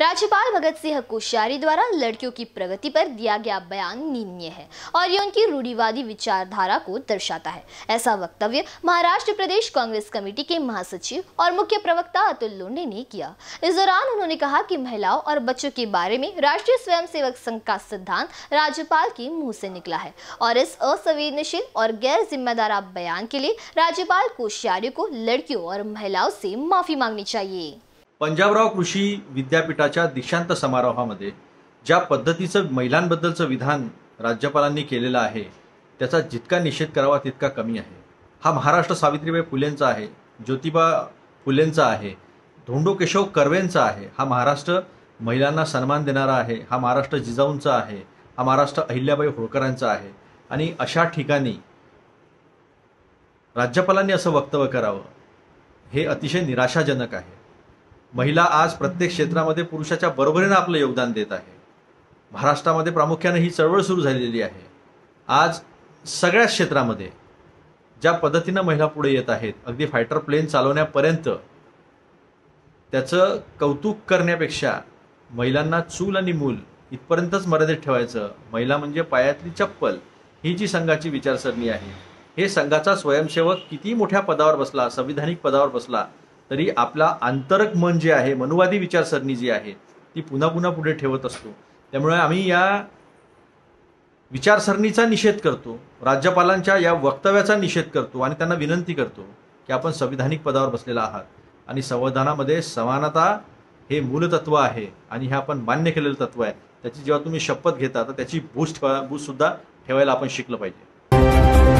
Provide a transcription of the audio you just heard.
राज्यपाल भगत सिंह कोश्यारी द्वारा लड़कियों की प्रगति पर दिया गया बयान निंदनीय है और ये उनकी रूढ़ीवादी विचारधारा को दर्शाता है ऐसा वक्तव्य महाराष्ट्र प्रदेश कांग्रेस कमेटी के महासचिव और मुख्य प्रवक्ता अतुल लोंडे ने किया इस दौरान उन्होंने कहा की महिलाओं और बच्चों के बारे में राष्ट्रीय स्वयं संघ का सिद्धांत राज्यपाल के मुंह से निकला है और इस असंवेदनशील और गैर जिम्मेदार बयान के लिए राज्यपाल कोश्यारी को लड़कियों और महिलाओं से माफी मांगनी चाहिए पंजाबराव कृषी विद्यापीठाच्या दीक्षांत समारोहामध्ये ज्या पद्धतीचं महिलांबद्दलचं विधान राज्यपालांनी केलेलं आहे त्याचा जितका निषेध करावा तितका कमी आहे हा महाराष्ट्र सावित्रीबाई फुलेंचा आहे ज्योतिबा फुलेंचा आहे धोंडो केशव कर्वेंचा आहे हा महाराष्ट्र महिलांना सन्मान देणारा आहे हा महाराष्ट्र जिजाऊंचा आहे हा महाराष्ट्र अहिल्याबाई होळकरांचा आहे आणि अशा ठिकाणी राज्यपालांनी असं वक्तव्य करावं हे अतिशय निराशाजनक आहे महिला आज प्रत्येक क्षेत्रामध्ये पुरुषाच्या बरोबरीनं आपलं योगदान देत आहे महाराष्ट्रामध्ये प्रामुख्याने ही चळवळ सुरू झालेली आहे आज सगळ्याच क्षेत्रामध्ये ज्या पद्धतीनं महिला पुढे येत आहेत अगदी फायटर प्लेन चालवण्यापर्यंत त्याचं कौतुक करण्यापेक्षा महिलांना चूल आणि मूल इथपर्यंतच मर्यादित ठेवायचं महिला म्हणजे पायातली चप्पल ही जी संघाची विचारसरणी आहे हे संघाचा स्वयंसेवक किती मोठ्या पदावर बसला संविधानिक पदावर बसला तरी आपला आंतरक मन जे आहे मनुवादी विचारसरणी जी आहे ती पुन्हा पुन्हा पुढे ठेवत असतो त्यामुळे आम्ही या विचारसरणीचा निषेध करतो राज्यपालांच्या या वक्तव्याचा निषेध करतो आणि त्यांना विनंती करतो की आपण संविधानिक पदावर बसलेला आहात आणि संविधानामध्ये समानता हे मूलतत्व आहे आणि हे आपण मान्य केलेलं तत्व आहे त्याची जेव्हा तुम्ही शपथ घेता तर त्याची बूज ठेवा बूजसुद्धा ठेवायला आपण शिकलं पाहिजे